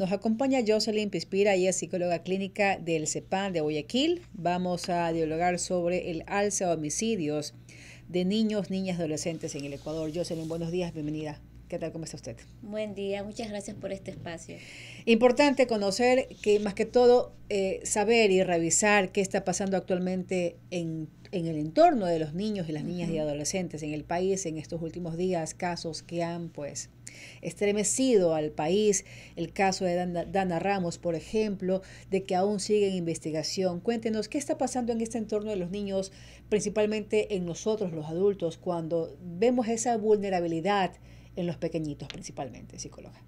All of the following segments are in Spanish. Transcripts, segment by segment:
Nos acompaña Jocelyn Pispira, ella es psicóloga clínica del CEPAN de Guayaquil. Vamos a dialogar sobre el alza de homicidios de niños, niñas, adolescentes en el Ecuador. Jocelyn, buenos días, bienvenida. ¿Qué tal? ¿Cómo está usted? Buen día, muchas gracias por este espacio. Importante conocer que más que todo eh, saber y revisar qué está pasando actualmente en, el entorno de los niños y las niñas y adolescentes en el país en estos últimos días, casos que han pues estremecido al país. El caso de Dana, Dana Ramos, por ejemplo, de que aún sigue en investigación. Cuéntenos, ¿qué está pasando en este entorno de los niños, principalmente en nosotros los adultos, cuando vemos esa vulnerabilidad en los pequeñitos principalmente, psicóloga?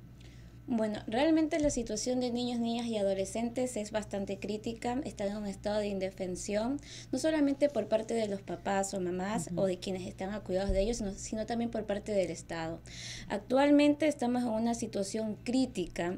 Bueno, realmente la situación de niños, niñas y adolescentes es bastante crítica, están en un estado de indefensión, no solamente por parte de los papás o mamás o de quienes están a cuidados de ellos, sino, sino también por parte del Estado. Actualmente estamos en una situación crítica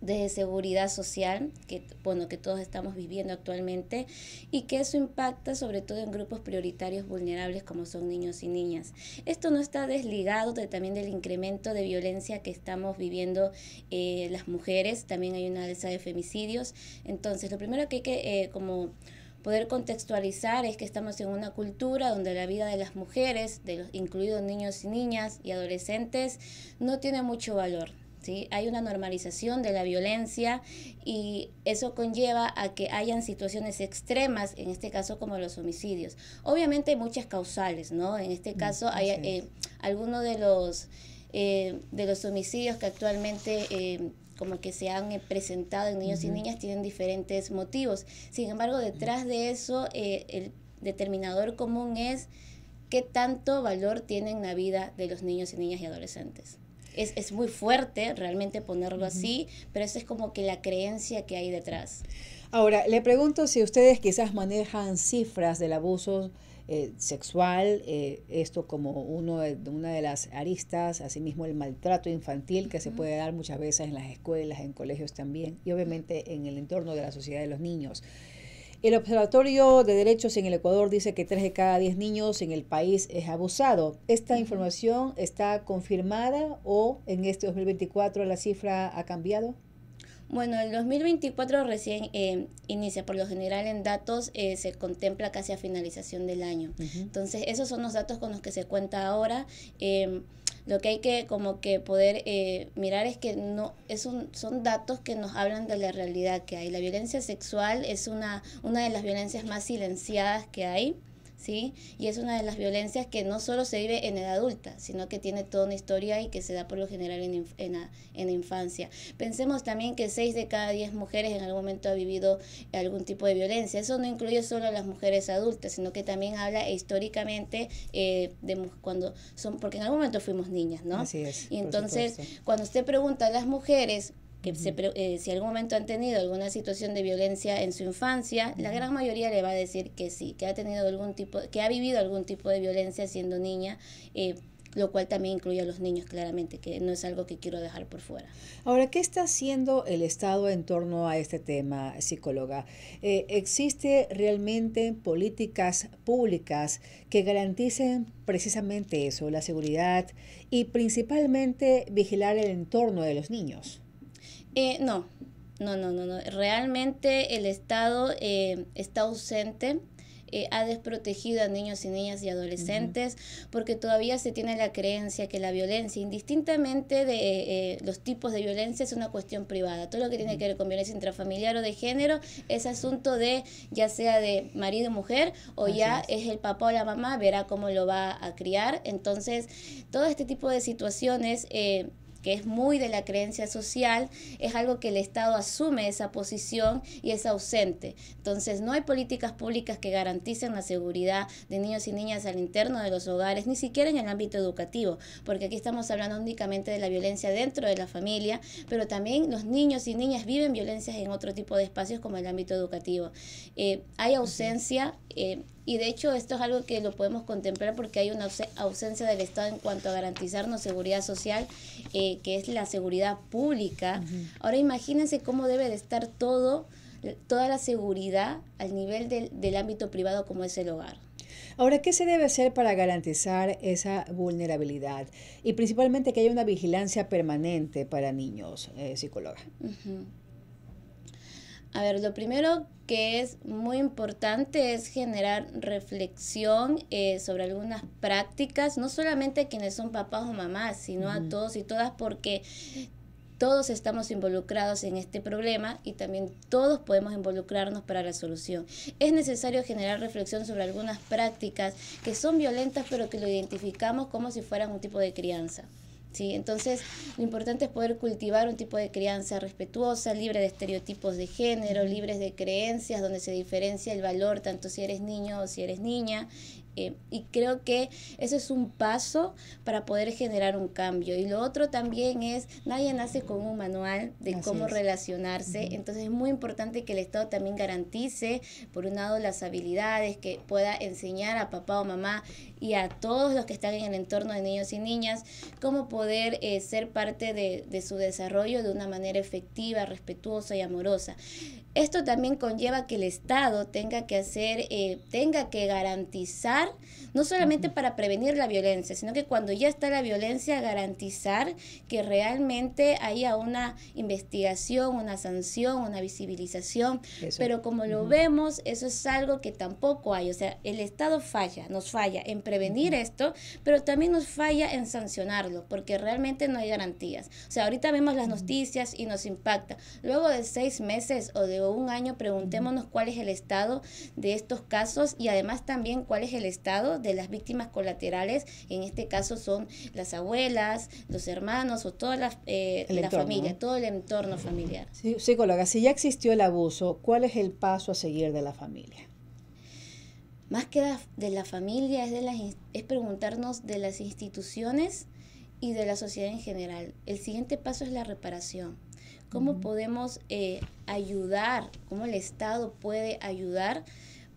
de seguridad social que bueno que todos estamos viviendo actualmente y que eso impacta sobre todo en grupos prioritarios vulnerables como son niños y niñas. Esto no está desligado de, también del incremento de violencia que estamos viviendo eh, las mujeres, también hay una alza de femicidios. Entonces, lo primero que hay que eh, como poder contextualizar es que estamos en una cultura donde la vida de las mujeres, incluidos niños y niñas y adolescentes, no tiene mucho valor. Hay una normalización de la violencia y eso conlleva a que hayan situaciones extremas, en este caso como los homicidios. Obviamente hay muchas causales, ¿no? En este mm, caso hay eh, algunos de los, eh, de los homicidios que actualmente... Eh, como que se han presentado en niños y niñas tienen diferentes motivos. Sin embargo, detrás de eso, el determinador común es qué tanto valor tienen la vida de los niños y niñas y adolescentes es, es muy fuerte realmente ponerlo así, pero eso es como que la creencia que hay detrás. Ahora, le pregunto si ustedes quizás manejan cifras del abuso eh, sexual, eh, esto como uno de, una de las aristas, asimismo el maltrato infantil que se puede dar muchas veces en las escuelas, en colegios también, y obviamente en el entorno de la sociedad de los niños. El Observatorio de Derechos en el Ecuador dice que 3 de cada 10 niños en el país es abusado. ¿Esta información está confirmada o en este 2024 la cifra ha cambiado? Bueno, el 2024 recién em, inicia, por lo general en datos eh, se contempla casi a finalización del año. Entonces, esos son los datos con los que se cuenta ahora. Em, lo que hay que como que poder eh, mirar es que no es son datos que nos hablan de la realidad que hay. La violencia sexual es una, una de las violencias más silenciadas que hay ¿sí? Y es una de las violencias que no solo se vive en edad adulta, sino que tiene toda una historia y que se da por lo general en, en, la, en infancia. Pensemos también que 6 de cada 10 mujeres en algún momento ha vivido algún tipo de violencia. Eso no incluye solo a las mujeres adultas, sino que también habla históricamente eh, de cuando son, porque en algún momento fuimos niñas, ¿no? Así es. Y entonces, cuando usted pregunta a las mujeres, si eh, si algún momento han tenido alguna situación de violencia en su infancia, la gran mayoría le va a decir que sí, que ha tenido algún tipo, que ha vivido algún tipo de violencia siendo niña. Eh, lo cual también incluye a los niños claramente, que no es algo que quiero dejar por fuera. Ahora, ¿qué está haciendo el Estado en torno a este tema, psicóloga? Eh, ¿Existe realmente políticas públicas que garanticen precisamente eso, la seguridad y principalmente vigilar el entorno de los niños? no, no, no, no, no. Realmente el Estado está ausente. ha desprotegido a niños y niñas y adolescentes porque todavía se tiene la creencia que la violencia, indistintamente de los tipos de violencia, es una cuestión privada. Todo lo que tiene que ver con violencia intrafamiliar o de género es asunto de ya sea de marido o mujer o ya es. es el papá o la mamá, verá cómo lo va a criar. Entonces, todo este tipo de situaciones que es muy de la creencia social, es algo que el Estado asume esa posición y es ausente. Entonces, no hay políticas públicas que garanticen la seguridad de niños y niñas al interno de los hogares, ni siquiera en el ámbito educativo, porque aquí estamos hablando únicamente de la violencia dentro de la familia, pero también los niños y niñas viven violencias en otro tipo de espacios como el ámbito educativo. Eh, hay ausencia. Eh, y de hecho esto es algo que lo podemos contemplar porque hay una ausencia del Estado en cuanto a garantizarnos seguridad social, eh, que es la seguridad pública. Ahora imagínense cómo debe de estar todo, toda la seguridad al nivel del, ámbito privado como es el hogar. Ahora, ¿qué se debe hacer para garantizar esa vulnerabilidad? Y principalmente que haya una vigilancia permanente para niños, eh, psicóloga. A ver, lo primero que es muy importante es generar reflexión eh, sobre algunas prácticas, no solamente a quienes son papás o mamás, sino a todos y todas, porque todos estamos involucrados en este problema y también todos podemos involucrarnos para la solución. Es necesario generar reflexión sobre algunas prácticas que son violentas pero que lo identificamos como si fueran un tipo de crianza. ¿sí? Entonces, lo importante es poder cultivar un tipo de crianza respetuosa, libre de estereotipos de género, libres de creencias, donde se diferencia el valor tanto si eres niño o si eres niña, eh, y creo que ese es un paso para poder generar un cambio. Y lo otro también es, nadie nace con un manual de cómo relacionarse, entonces es muy importante que el Estado también garantice, por un lado, las habilidades, que pueda enseñar a papá o mamá y a todos los que están en el entorno de niños y niñas, cómo poder eh, ser parte de, de su desarrollo de una manera efectiva, respetuosa y amorosa. Esto también conlleva que el Estado tenga que hacer, eh, tenga que garantizar, no solamente para prevenir la violencia, sino que cuando ya está la violencia, garantizar que realmente haya una investigación, una sanción, una visibilización. Pero como lo vemos, eso es algo que tampoco hay. O sea, el Estado falla, nos falla en prevenir esto, pero también nos falla en sancionarlo, porque realmente no hay garantías. O sea, ahorita vemos las noticias y nos impacta. Luego de seis meses o de un año preguntémonos cuál es el estado de estos casos y además también cuál es el estado de las víctimas colaterales, en este caso son las abuelas, los hermanos o toda la, eh, familia, todo el entorno familiar. psicóloga, si ya existió el abuso, ¿cuál es el paso a seguir de la familia? Más que de la familia, es, de las, es preguntarnos de las instituciones y de la sociedad en general. El siguiente paso es la reparación cómo podemos eh, ayudar, cómo el Estado puede ayudar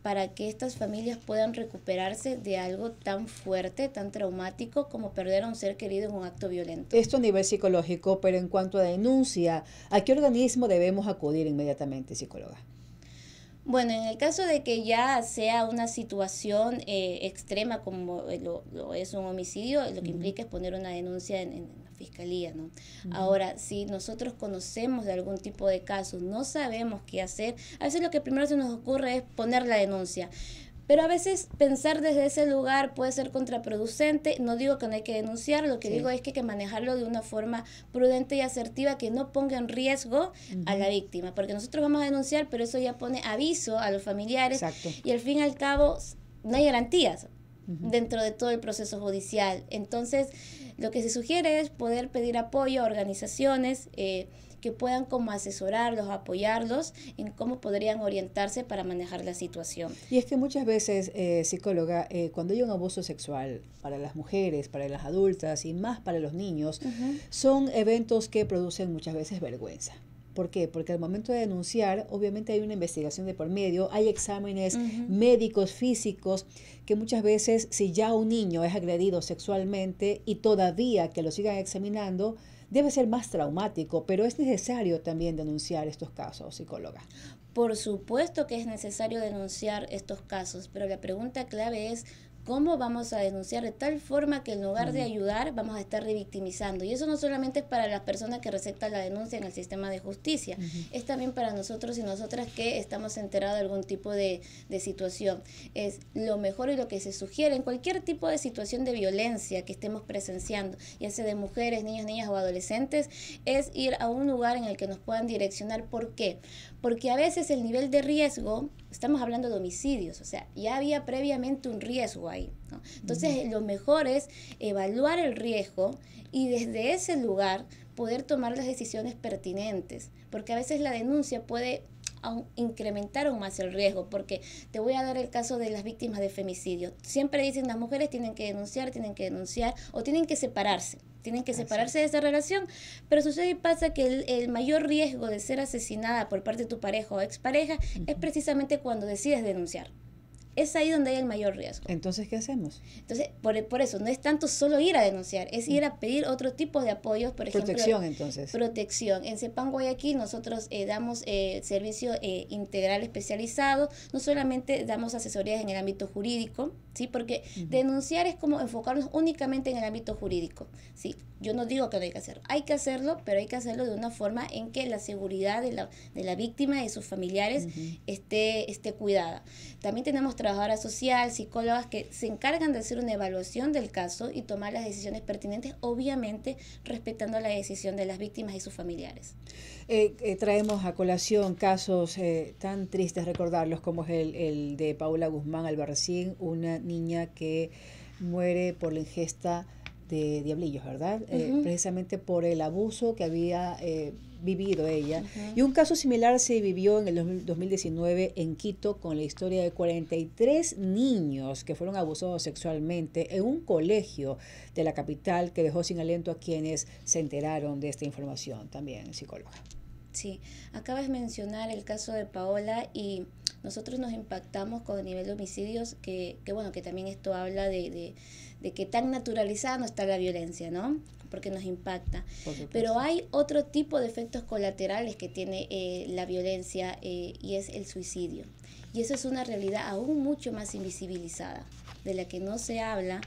para que estas familias puedan recuperarse de algo tan fuerte, tan traumático como perder a un ser querido en un acto violento. Esto a nivel psicológico, pero en cuanto a denuncia, ¿a qué organismo debemos acudir inmediatamente, psicóloga? Bueno, en el caso de que ya sea una situación eh, extrema como lo, es un homicidio, lo que implica es poner una denuncia en, en fiscalía, ¿no? Ahora, si nosotros conocemos de algún tipo de caso, no sabemos qué hacer, a veces lo que primero se nos ocurre es poner la denuncia. Pero a veces pensar desde ese lugar puede ser contraproducente. No digo que no hay que denunciar, lo que digo es que hay que manejarlo de una forma prudente y asertiva que no ponga en riesgo a la víctima. Porque nosotros vamos a denunciar, pero eso ya pone aviso a los familiares. Y al fin y al cabo, no hay garantías dentro de todo el proceso judicial. Entonces, lo que se sugiere es poder pedir apoyo a organizaciones eh, que puedan como asesorarlos, apoyarlos en cómo podrían orientarse para manejar la situación. Y es que muchas veces, eh, psicóloga, eh, cuando hay un abuso sexual para las mujeres, para las adultas y más para los niños, son eventos que producen muchas veces vergüenza. ¿Por qué? Porque al momento de denunciar, obviamente hay una investigación de por medio, hay exámenes médicos, físicos, que muchas veces si ya un niño es agredido sexualmente y todavía que lo sigan examinando, debe ser más traumático, pero es necesario también denunciar estos casos, psicóloga. Por supuesto que es necesario denunciar estos casos, pero la pregunta clave es cómo vamos a denunciar de tal forma que en lugar de ayudar vamos a estar revictimizando. Y eso no solamente es para las personas que recetan la denuncia en el sistema de justicia, es también para nosotros y nosotras que estamos enterados de algún tipo de, de, situación. Es lo mejor y lo que se sugiere en cualquier tipo de situación de violencia que estemos presenciando, ya sea de mujeres, niños, niñas o adolescentes, es ir a un lugar en el que nos puedan direccionar. ¿Por qué? Porque a veces el nivel de riesgo estamos hablando de homicidios, o sea, ya había previamente un riesgo ahí. Entonces, lo mejor es evaluar el riesgo y desde ese lugar poder tomar las decisiones pertinentes, porque a veces la denuncia puede incrementar aún más el riesgo, porque te voy a dar el caso de las víctimas de femicidio. Siempre dicen las mujeres tienen que denunciar, tienen que denunciar o tienen que separarse tienen que separarse de esa relación. Pero sucede y pasa que el, mayor riesgo de ser asesinada por parte de tu pareja o expareja es precisamente cuando decides denunciar es ahí donde hay el mayor riesgo. Entonces, ¿qué hacemos? Entonces, por, por eso, no es tanto solo ir a denunciar, es ir a pedir otro tipo de apoyos, por ejemplo. Protección, entonces. Protección. En CEPAN Guayaquil, nosotros eh, damos eh, servicio eh, integral especializado, no solamente damos asesorías en el ámbito jurídico, ¿sí? Porque denunciar es como enfocarnos únicamente en el ámbito jurídico, ¿sí? Yo no digo que no hay que hacerlo, hay que hacerlo, pero hay que hacerlo de una forma en que la seguridad de la, de la víctima y sus familiares esté, esté cuidada. También tenemos trabajo trabajadora social, psicólogas que se encargan de hacer una evaluación del caso y tomar las decisiones pertinentes, obviamente respetando la decisión de las víctimas y sus familiares. Eh, eh, traemos a colación casos eh, tan tristes recordarlos como es el, de Paula Guzmán Albarracín, una niña que muere por la ingesta de diablillos, ¿verdad? Precisamente por el abuso que había vivido ella. Y un caso similar se vivió en el 2019 en Quito con la historia de 43 niños que fueron abusados sexualmente en un colegio de la capital que dejó sin aliento a quienes se enteraron de esta información, también psicóloga. Sí, acabas de mencionar el caso de Paola y nosotros nos impactamos con el nivel de homicidios, que, bueno, que también esto habla de, de que tan naturalizada no está la violencia, ¿no? porque nos impacta. Pero hay otro tipo de efectos colaterales que tiene eh, la violencia eh, y es el suicidio. Y eso es una realidad aún mucho más invisibilizada, de la que no se habla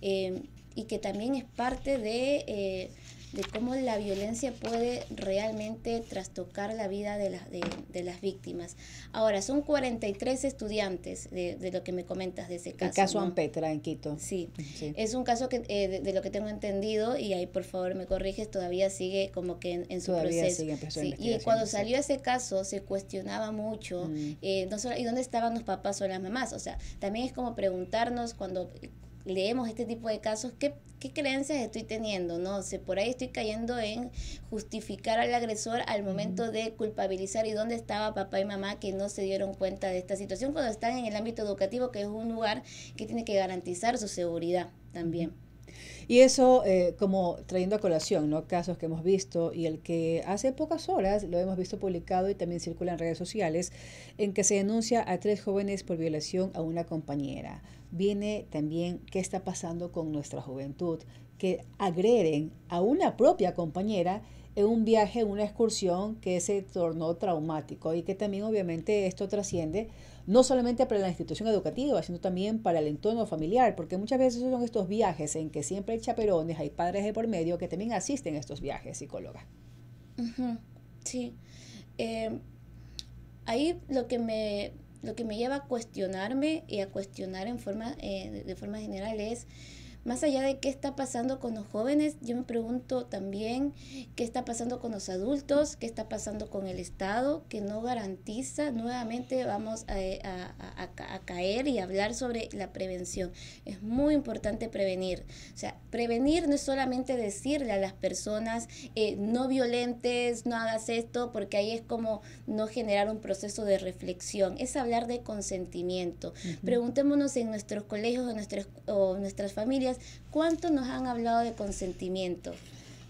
eh, y que también es parte de de cómo la violencia puede realmente trastocar la vida de, las de, las víctimas. Ahora, son 43 estudiantes de, lo que me comentas de ese caso. El caso Ampetra en Quito. Sí. es un caso que eh, de, lo que tengo entendido, y ahí por favor me corriges, todavía sigue como que en, su proceso. Sigue Y cuando salió ese caso se cuestionaba mucho, mm. eh, no ¿y dónde estaban los papás o las mamás? O sea, también es como preguntarnos cuando leemos este tipo de casos, ¿qué, qué creencias estoy teniendo? No sé, por ahí estoy cayendo en justificar al agresor al momento de culpabilizar y dónde estaba papá y mamá que no se dieron cuenta de esta situación cuando están en el ámbito educativo, que es un lugar que tiene que garantizar su seguridad también. Y eso, eh, como trayendo a colación, Casos que hemos visto y el que hace pocas horas lo hemos visto publicado y también circula en redes sociales, en que se denuncia a tres jóvenes por violación a una compañera. Viene también qué está pasando con nuestra juventud, que agreden a una propia compañera en un viaje, una excursión que se tornó traumático y que también obviamente esto trasciende no solamente para la institución educativa, sino también para el entorno familiar, porque muchas veces son estos viajes en que siempre hay chaperones, hay padres de por medio que también asisten a estos viajes, psicóloga. Sí. Em, ahí lo que me lo que me lleva a cuestionarme y a cuestionar en forma eh, de forma general es más allá de qué está pasando con los jóvenes, yo me pregunto también qué está pasando con los adultos, qué está pasando con el Estado, que no garantiza. Nuevamente vamos a, eh, caer y hablar sobre la prevención. Es muy importante prevenir. O sea, prevenir no es solamente decirle a las personas eh, no violentes, no hagas esto, porque ahí es como no generar un proceso de reflexión. Es hablar de consentimiento. Preguntémonos en nuestros colegios o, nuestras, o nuestras familias ¿cuánto nos han hablado de consentimiento?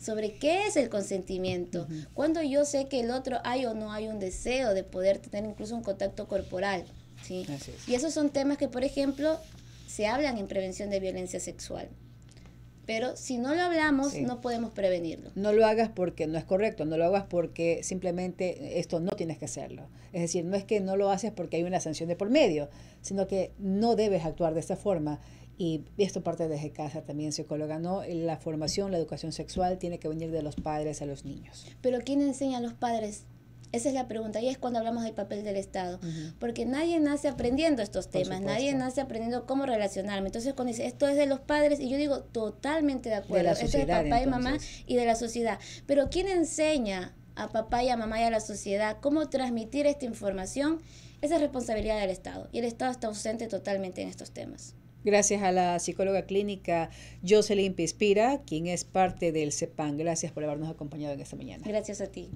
sobre qué es el consentimiento, cuando yo sé que el otro hay o no hay un deseo de poder tener incluso un contacto corporal. ¿sí? Y esos son temas que, por ejemplo, se hablan en prevención de violencia sexual. Pero si no lo hablamos, no podemos prevenirlo. No lo hagas porque no es correcto, no lo hagas porque simplemente esto no tienes que hacerlo. Es decir, no es que no lo haces porque hay una sanción de por medio, sino que no debes actuar de esta forma y esto parte desde casa también, psicóloga, ¿no? La formación, la educación sexual tiene que venir de los padres a los niños. Pero ¿quién enseña a los padres? Esa es la pregunta y es cuando hablamos del papel del Estado, porque nadie nace aprendiendo estos temas, nadie nace aprendiendo cómo relacionarme. Entonces cuando dice esto es de los padres y yo digo totalmente de acuerdo, esto es de papá y mamá y de la sociedad. Pero ¿quién enseña a papá y a mamá y a la sociedad cómo transmitir esta información? Esa es responsabilidad del Estado y el Estado está ausente totalmente en estos temas. Gracias a la psicóloga clínica Jocelyn Pispira, quien es parte del CEPAN. Gracias por habernos acompañado en esta mañana. Gracias a ti.